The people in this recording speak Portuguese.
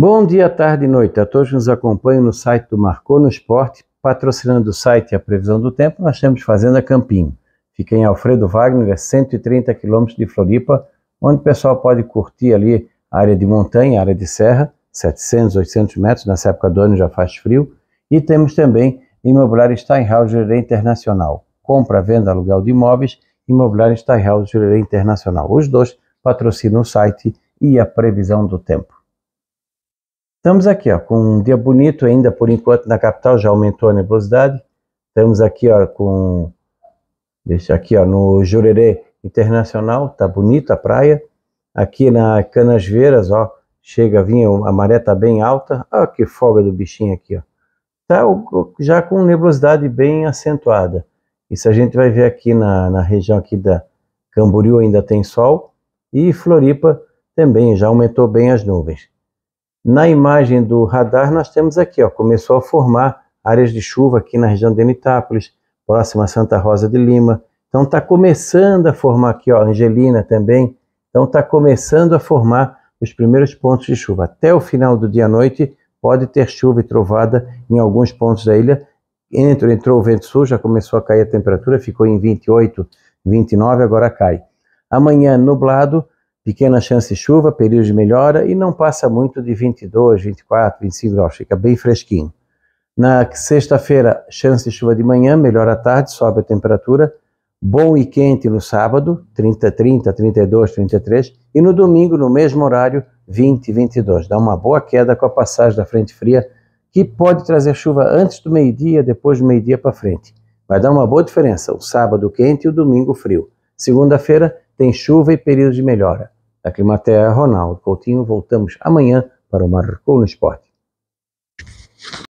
Bom dia, tarde e noite a todos que nos acompanham no site do Marcou no Esporte, patrocinando o site e a previsão do tempo, nós temos Fazenda Campinho. Fica em Alfredo Wagner, é a 130 quilômetros de Floripa, onde o pessoal pode curtir ali a área de montanha, a área de serra, 700, 800 metros, nessa época do ano já faz frio. E temos também Imobiliária Steinhauser Internacional, compra, venda, aluguel de imóveis, Imobiliária Steinhauser Internacional. Os dois patrocinam o site e a previsão do tempo. Estamos aqui ó, com um dia bonito ainda, por enquanto na capital já aumentou a nebulosidade. Estamos aqui ó, com, deixa aqui ó, no Jurerê Internacional, tá bonita a praia. Aqui na Canasveiras, ó, chega a vir, a maré tá bem alta. Olha que folga do bichinho aqui, ó. Tá já com nebulosidade bem acentuada. Isso a gente vai ver aqui na, na região aqui da Camboriú ainda tem sol e Floripa também já aumentou bem as nuvens. Na imagem do radar, nós temos aqui, ó, começou a formar áreas de chuva aqui na região de Anitápolis, próxima a Santa Rosa de Lima. Então está começando a formar aqui, ó, Angelina também. Então está começando a formar os primeiros pontos de chuva. Até o final do dia à noite pode ter chuva e trovada em alguns pontos da ilha. Entrou, entrou o vento sul, já começou a cair a temperatura, ficou em 28, 29, agora cai. Amanhã nublado, pequena chance de chuva, período de melhora e não passa muito de 22, 24, 25 graus, fica bem fresquinho. Na sexta-feira, chance de chuva de manhã, melhora à tarde, sobe a temperatura, bom e quente no sábado, 30, 30, 32, 33, e no domingo, no mesmo horário, 20, 22. Dá uma boa queda com a passagem da frente fria, que pode trazer chuva antes do meio-dia, depois do meio-dia para frente. Vai dar uma boa diferença, o sábado quente e o domingo frio. Segunda-feira tem chuva e período de melhora. Da Climaterra, Ronaldo Coutinho, voltamos amanhã para o Marcou no Esporte.